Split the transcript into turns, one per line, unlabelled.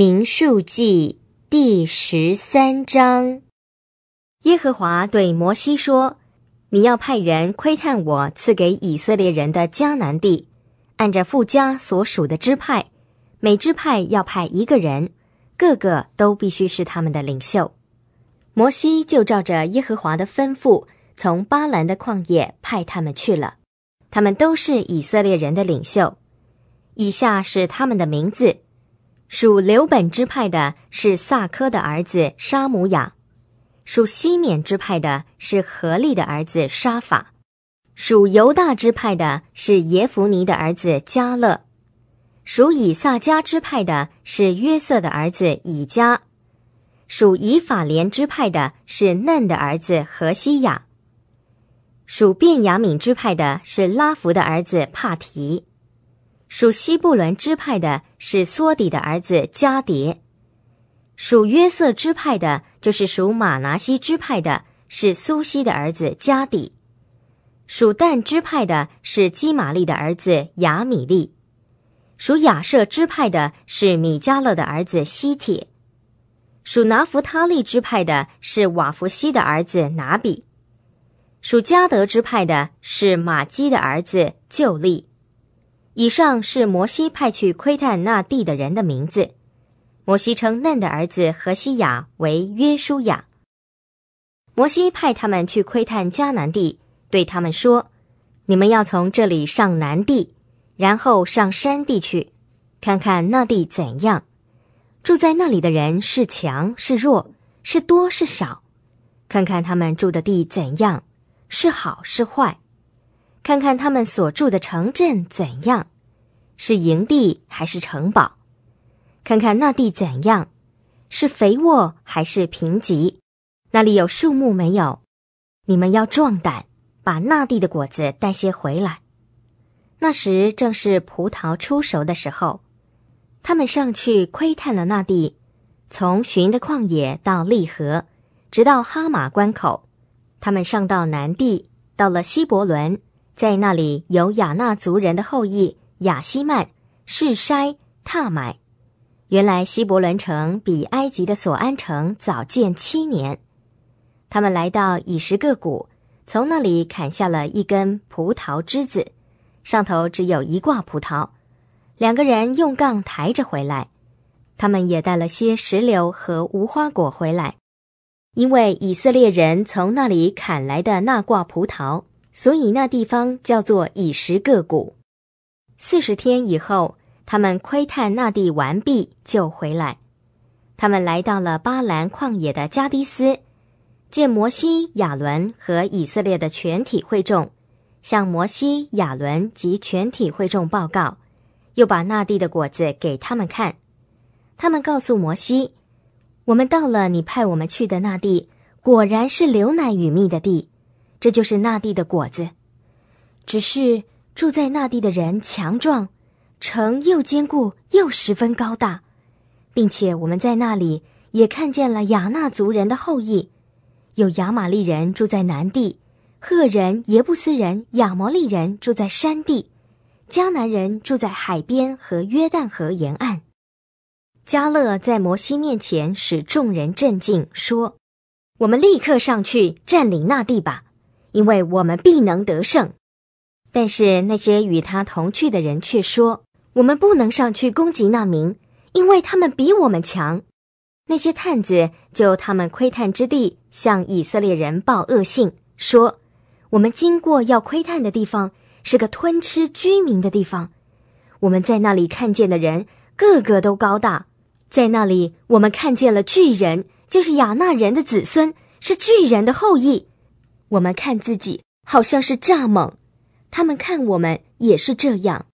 《民数记》第十三章，耶和华对摩西说：“你要派人窥探我赐给以色列人的迦南地，按照富家所属的支派，每支派要派一个人，个个都必须是他们的领袖。”摩西就照着耶和华的吩咐，从巴兰的旷野派他们去了。他们都是以色列人的领袖。以下是他们的名字。属刘本支派的是萨科的儿子沙姆雅；属西缅支派的是何利的儿子沙法；属犹大支派的是耶弗尼的儿子加勒；属以萨迦支派的是约瑟的儿子以加；属以法莲支派的是嫩的儿子何西亚；属便雅敏支派的是拉弗的儿子帕提。属西布伦支派的是梭底的儿子加迭；属约瑟支派的，就是属马拿西支派的是苏西的儿子加底；属旦支派的是基玛丽的儿子雅米利；属亚舍支派的是米迦勒的儿子西铁；属拿弗他利支派的是瓦弗西的儿子拿比；属加德支派的是马基的儿子旧利。以上是摩西派去窥探那地的人的名字。摩西称嫩的儿子何西雅为约书亚。摩西派他们去窥探迦南地，对他们说：“你们要从这里上南地，然后上山地去，看看那地怎样。住在那里的人是强是弱，是多是少，看看他们住的地怎样，是好是坏。”看看他们所住的城镇怎样，是营地还是城堡？看看那地怎样，是肥沃还是贫瘠？那里有树木没有？你们要壮胆，把那地的果子带些回来。那时正是葡萄出熟的时候。他们上去窥探了那地，从寻的旷野到利河，直到哈马关口。他们上到南地，到了希伯伦。在那里有雅纳族人的后裔雅希曼、士筛、塔买。原来希伯伦城比埃及的索安城早建七年。他们来到以实各谷，从那里砍下了一根葡萄枝子，上头只有一挂葡萄。两个人用杠抬着回来。他们也带了些石榴和无花果回来，因为以色列人从那里砍来的那挂葡萄。所以那地方叫做以实各谷。四十天以后，他们窥探那地完毕，就回来。他们来到了巴兰旷野的加迪斯，见摩西、亚伦和以色列的全体会众，向摩西、亚伦及全体会众报告，又把那地的果子给他们看。他们告诉摩西：“我们到了你派我们去的那地，果然是流奶与蜜的地。”这就是那地的果子，只是住在那地的人强壮，城又坚固又十分高大，并且我们在那里也看见了亚纳族人的后裔，有亚玛利人住在南地，赫人、耶布斯人、亚摩利人住在山地，迦南人住在海边和约旦河沿岸。迦勒在摩西面前使众人镇静，说：“我们立刻上去占领那地吧。”因为我们必能得胜，但是那些与他同去的人却说：“我们不能上去攻击那民，因为他们比我们强。”那些探子就他们窥探之地，向以色列人报恶信，说：“我们经过要窥探的地方，是个吞吃居民的地方。我们在那里看见的人，个个都高大。在那里，我们看见了巨人，就是亚纳人的子孙，是巨人的后裔。”我们看自己好像是蚱蜢，他们看我们也是这样。